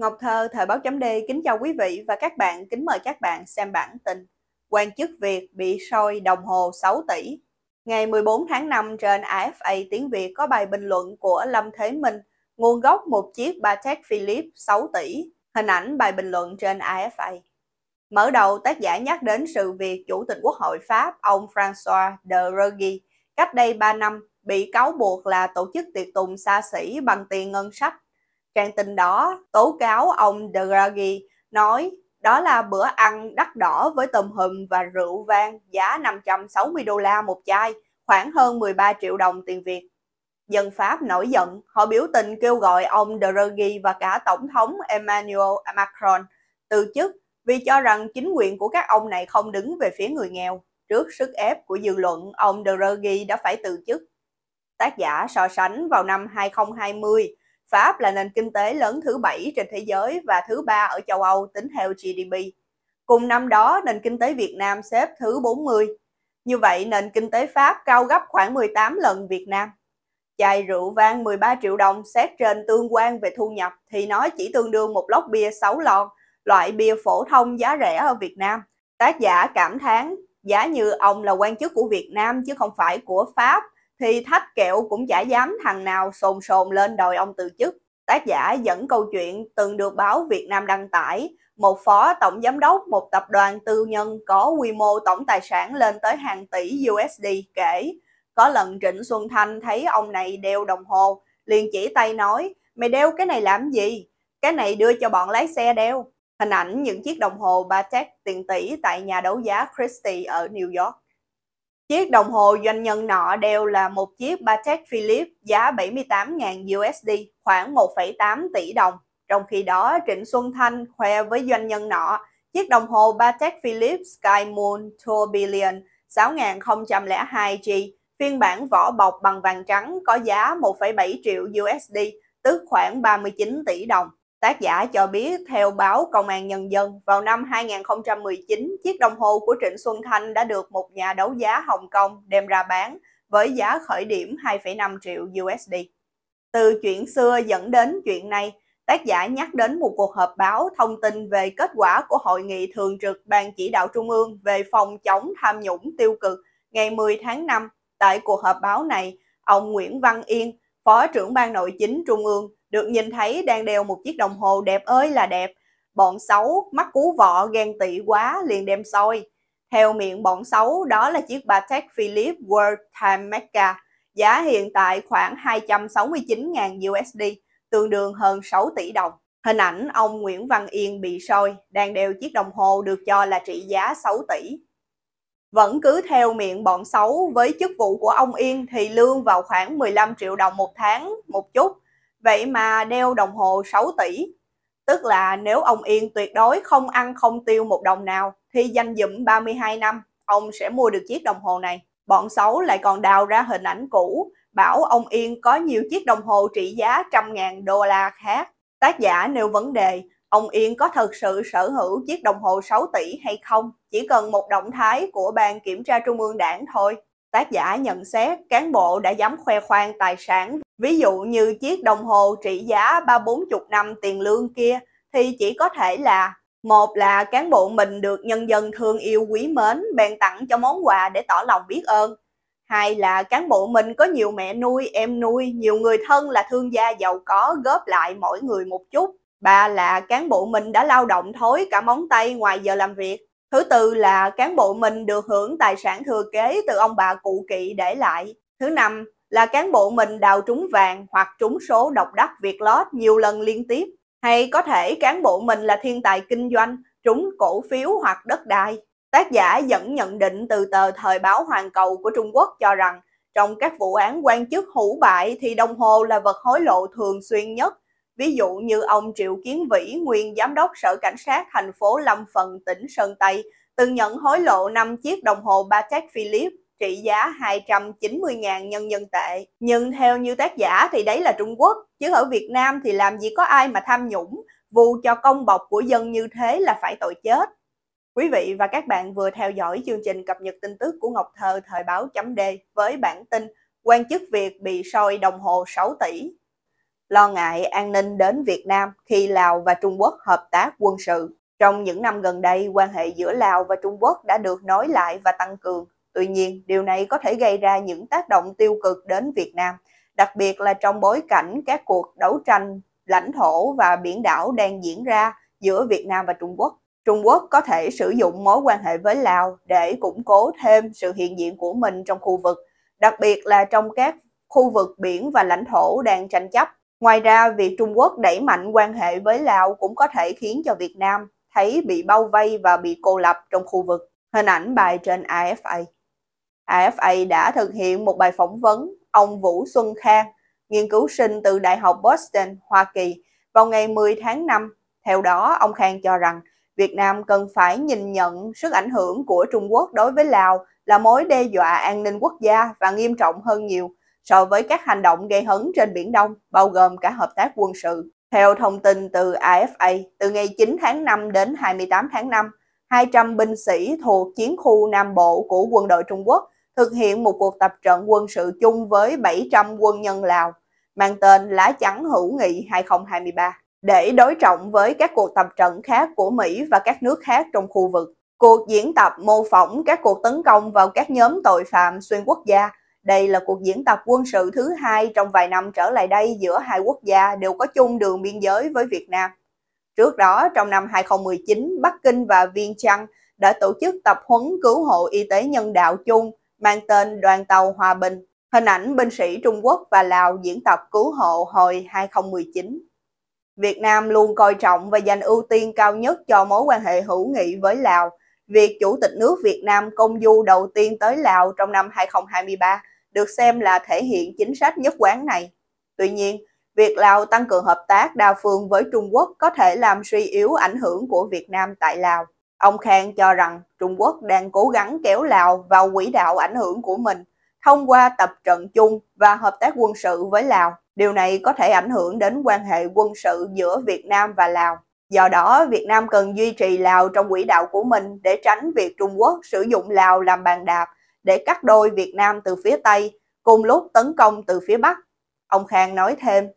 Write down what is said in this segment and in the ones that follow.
Ngọc Thơ, Thời báo chấm D kính chào quý vị và các bạn, kính mời các bạn xem bản tin. Quan chức Việt bị soi đồng hồ 6 tỷ. Ngày 14 tháng 5 trên AFA Tiếng Việt có bài bình luận của Lâm Thế Minh, nguồn gốc một chiếc Patek Philippe 6 tỷ, hình ảnh bài bình luận trên AFA. Mở đầu, tác giả nhắc đến sự việc Chủ tịch Quốc hội Pháp, ông François de Rugy, cách đây 3 năm bị cáo buộc là tổ chức tiệc tùng xa xỉ bằng tiền ngân sách Trang tin đó tố cáo ông Draghi nói đó là bữa ăn đắt đỏ với tôm hùm và rượu vang giá 560 đô la một chai, khoảng hơn 13 triệu đồng tiền Việt. Dân Pháp nổi giận, họ biểu tình kêu gọi ông Draghi và cả Tổng thống Emmanuel Macron từ chức vì cho rằng chính quyền của các ông này không đứng về phía người nghèo. Trước sức ép của dư luận, ông Draghi đã phải từ chức. Tác giả so sánh vào năm 2020, Pháp là nền kinh tế lớn thứ bảy trên thế giới và thứ ba ở châu Âu tính theo GDP. Cùng năm đó, nền kinh tế Việt Nam xếp thứ 40. Như vậy, nền kinh tế Pháp cao gấp khoảng 18 lần Việt Nam. Chai rượu vang 13 triệu đồng xét trên tương quan về thu nhập thì nó chỉ tương đương một lốc bia 6 lon, loại bia phổ thông giá rẻ ở Việt Nam. Tác giả cảm thán giá như ông là quan chức của Việt Nam chứ không phải của Pháp thì thách kẹo cũng chả dám thằng nào sồn sồn lên đòi ông từ chức. Tác giả dẫn câu chuyện từng được báo Việt Nam đăng tải, một phó tổng giám đốc một tập đoàn tư nhân có quy mô tổng tài sản lên tới hàng tỷ USD kể, có lần Trịnh Xuân Thanh thấy ông này đeo đồng hồ, liền chỉ tay nói, mày đeo cái này làm gì? Cái này đưa cho bọn lái xe đeo. Hình ảnh những chiếc đồng hồ Patek tiền tỷ tại nhà đấu giá Christie ở New York. Chiếc đồng hồ doanh nhân nọ đều là một chiếc Patek Philippe giá 78.000 USD, khoảng 1,8 tỷ đồng. Trong khi đó, Trịnh Xuân Thanh khoe với doanh nhân nọ chiếc đồng hồ Patek Philippe Sky Moon Tourbillon 6002G, phiên bản vỏ bọc bằng vàng trắng có giá 1,7 triệu USD, tức khoảng 39 tỷ đồng. Tác giả cho biết theo báo Công an Nhân dân, vào năm 2019, chiếc đồng hồ của Trịnh Xuân Thanh đã được một nhà đấu giá Hồng Kông đem ra bán với giá khởi điểm 2,5 triệu USD. Từ chuyện xưa dẫn đến chuyện này, tác giả nhắc đến một cuộc họp báo thông tin về kết quả của Hội nghị Thường trực Ban Chỉ đạo Trung ương về phòng chống tham nhũng tiêu cực ngày 10 tháng 5. Tại cuộc họp báo này, ông Nguyễn Văn Yên, Phó trưởng Ban Nội chính Trung ương được nhìn thấy đang đeo một chiếc đồng hồ đẹp ơi là đẹp. Bọn xấu mắt cú vọ ghen tị quá liền đem soi. Theo miệng bọn xấu đó là chiếc Patek Philippe World Time Mecca, giá hiện tại khoảng 269.000 USD, tương đương hơn 6 tỷ đồng. Hình ảnh ông Nguyễn Văn Yên bị soi, đang đeo chiếc đồng hồ được cho là trị giá 6 tỷ. Vẫn cứ theo miệng bọn xấu, với chức vụ của ông Yên thì lương vào khoảng 15 triệu đồng một tháng một chút, Vậy mà đeo đồng hồ 6 tỷ, tức là nếu ông Yên tuyệt đối không ăn không tiêu một đồng nào thì danh dụm 32 năm, ông sẽ mua được chiếc đồng hồ này. Bọn xấu lại còn đào ra hình ảnh cũ, bảo ông Yên có nhiều chiếc đồng hồ trị giá trăm ngàn đô la khác. Tác giả nêu vấn đề, ông Yên có thật sự sở hữu chiếc đồng hồ 6 tỷ hay không? Chỉ cần một động thái của ban kiểm tra trung ương đảng thôi. Tác giả nhận xét cán bộ đã dám khoe khoang tài sản, ví dụ như chiếc đồng hồ trị giá ba bốn chục năm tiền lương kia thì chỉ có thể là một là cán bộ mình được nhân dân thương yêu quý mến bèn tặng cho món quà để tỏ lòng biết ơn. Hai là cán bộ mình có nhiều mẹ nuôi, em nuôi, nhiều người thân là thương gia giàu có góp lại mỗi người một chút. Ba là cán bộ mình đã lao động thối cả móng tay ngoài giờ làm việc. Thứ tư là cán bộ mình được hưởng tài sản thừa kế từ ông bà cụ kỵ để lại. Thứ năm là cán bộ mình đào trúng vàng hoặc trúng số độc đắc Việt lót nhiều lần liên tiếp. Hay có thể cán bộ mình là thiên tài kinh doanh, trúng cổ phiếu hoặc đất đai. Tác giả dẫn nhận định từ tờ Thời báo Hoàn Cầu của Trung Quốc cho rằng trong các vụ án quan chức hủ bại thì đồng hồ là vật hối lộ thường xuyên nhất Ví dụ như ông Triệu Kiến Vĩ, nguyên giám đốc Sở Cảnh sát thành phố Lâm Phần, tỉnh Sơn Tây, từng nhận hối lộ 5 chiếc đồng hồ Patek Philippe trị giá 290.000 nhân dân tệ. Nhưng theo như tác giả thì đấy là Trung Quốc, chứ ở Việt Nam thì làm gì có ai mà tham nhũng, vụ cho công bọc của dân như thế là phải tội chết. Quý vị và các bạn vừa theo dõi chương trình cập nhật tin tức của Ngọc Thơ thời báo chấm D với bản tin quan chức Việt bị soi đồng hồ 6 tỷ lo ngại an ninh đến Việt Nam khi Lào và Trung Quốc hợp tác quân sự. Trong những năm gần đây, quan hệ giữa Lào và Trung Quốc đã được nối lại và tăng cường. Tuy nhiên, điều này có thể gây ra những tác động tiêu cực đến Việt Nam, đặc biệt là trong bối cảnh các cuộc đấu tranh lãnh thổ và biển đảo đang diễn ra giữa Việt Nam và Trung Quốc. Trung Quốc có thể sử dụng mối quan hệ với Lào để củng cố thêm sự hiện diện của mình trong khu vực, đặc biệt là trong các khu vực biển và lãnh thổ đang tranh chấp Ngoài ra, việc Trung Quốc đẩy mạnh quan hệ với Lào cũng có thể khiến cho Việt Nam thấy bị bao vây và bị cô lập trong khu vực. Hình ảnh bài trên AFA. AFA đã thực hiện một bài phỏng vấn ông Vũ Xuân Khang, nghiên cứu sinh từ Đại học Boston, Hoa Kỳ, vào ngày 10 tháng 5. Theo đó, ông Khang cho rằng Việt Nam cần phải nhìn nhận sức ảnh hưởng của Trung Quốc đối với Lào là mối đe dọa an ninh quốc gia và nghiêm trọng hơn nhiều – so với các hành động gây hấn trên Biển Đông, bao gồm cả hợp tác quân sự. Theo thông tin từ AFA, từ ngày 9 tháng 5 đến 28 tháng 5, 200 binh sĩ thuộc chiến khu Nam Bộ của quân đội Trung Quốc thực hiện một cuộc tập trận quân sự chung với 700 quân nhân Lào, mang tên Lá Chắn Hữu Nghị 2023, để đối trọng với các cuộc tập trận khác của Mỹ và các nước khác trong khu vực. Cuộc diễn tập mô phỏng các cuộc tấn công vào các nhóm tội phạm xuyên quốc gia đây là cuộc diễn tập quân sự thứ hai trong vài năm trở lại đây giữa hai quốc gia đều có chung đường biên giới với Việt Nam. Trước đó, trong năm 2019, Bắc Kinh và Viên Trăng đã tổ chức tập huấn cứu hộ y tế nhân đạo chung mang tên Đoàn tàu Hòa Bình. Hình ảnh binh sĩ Trung Quốc và Lào diễn tập cứu hộ hồi 2019. Việt Nam luôn coi trọng và dành ưu tiên cao nhất cho mối quan hệ hữu nghị với Lào. Việc Chủ tịch nước Việt Nam công du đầu tiên tới Lào trong năm 2023 được xem là thể hiện chính sách nhất quán này. Tuy nhiên, việc Lào tăng cường hợp tác đa phương với Trung Quốc có thể làm suy yếu ảnh hưởng của Việt Nam tại Lào. Ông Khang cho rằng Trung Quốc đang cố gắng kéo Lào vào quỹ đạo ảnh hưởng của mình thông qua tập trận chung và hợp tác quân sự với Lào. Điều này có thể ảnh hưởng đến quan hệ quân sự giữa Việt Nam và Lào. Do đó, Việt Nam cần duy trì Lào trong quỹ đạo của mình để tránh việc Trung Quốc sử dụng Lào làm bàn đạp để cắt đôi Việt Nam từ phía Tây, cùng lúc tấn công từ phía Bắc. Ông Khang nói thêm,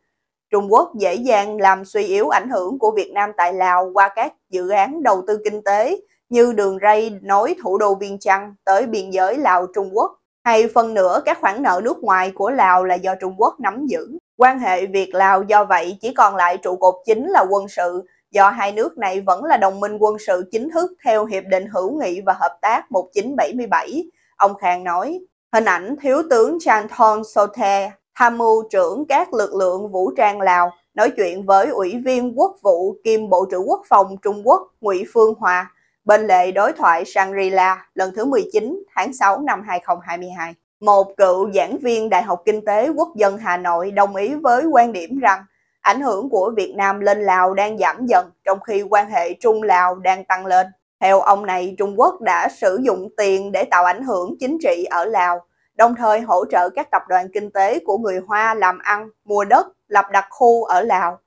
Trung Quốc dễ dàng làm suy yếu ảnh hưởng của Việt Nam tại Lào qua các dự án đầu tư kinh tế như đường ray nối thủ đô Viên Chăn tới biên giới Lào-Trung Quốc, hay phần nữa các khoản nợ nước ngoài của Lào là do Trung Quốc nắm giữ. Quan hệ Việt-Lào do vậy chỉ còn lại trụ cột chính là quân sự, do hai nước này vẫn là đồng minh quân sự chính thức theo Hiệp định Hữu nghị và Hợp tác 1977 ông Khang nói. Hình ảnh Thiếu tướng Chanthon Sote, tham mưu trưởng các lực lượng vũ trang Lào, nói chuyện với Ủy viên Quốc vụ kiêm Bộ trưởng Quốc phòng Trung Quốc Nguyễn Phương Hòa bên lề đối thoại Shangri-La lần thứ 19 tháng 6 năm 2022. Một cựu giảng viên Đại học Kinh tế Quốc dân Hà Nội đồng ý với quan điểm rằng ảnh hưởng của Việt Nam lên Lào đang giảm dần trong khi quan hệ Trung-Lào đang tăng lên. Theo ông này, Trung Quốc đã sử dụng tiền để tạo ảnh hưởng chính trị ở Lào, đồng thời hỗ trợ các tập đoàn kinh tế của người Hoa làm ăn, mua đất, lập đặc khu ở Lào.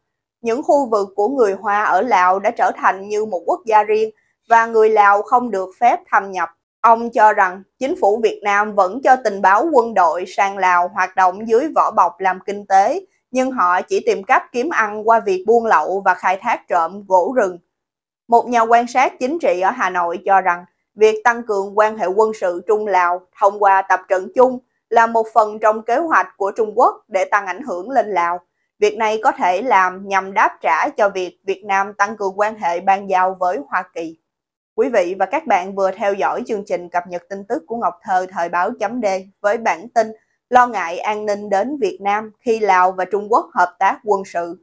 Những khu vực của người Hoa ở Lào đã trở thành như một quốc gia riêng và người Lào không được phép thâm nhập. Ông cho rằng chính phủ Việt Nam vẫn cho tình báo quân đội sang Lào hoạt động dưới vỏ bọc làm kinh tế, nhưng họ chỉ tìm cách kiếm ăn qua việc buôn lậu và khai thác trộm gỗ rừng một nhà quan sát chính trị ở Hà Nội cho rằng việc tăng cường quan hệ quân sự Trung-Lào thông qua tập trận chung là một phần trong kế hoạch của Trung Quốc để tăng ảnh hưởng lên Lào. Việc này có thể làm nhằm đáp trả cho việc Việt Nam tăng cường quan hệ ban giao với Hoa Kỳ. Quý vị và các bạn vừa theo dõi chương trình cập nhật tin tức của Ngọc Thơ thời báo chấm D với bản tin lo ngại an ninh đến Việt Nam khi Lào và Trung Quốc hợp tác quân sự.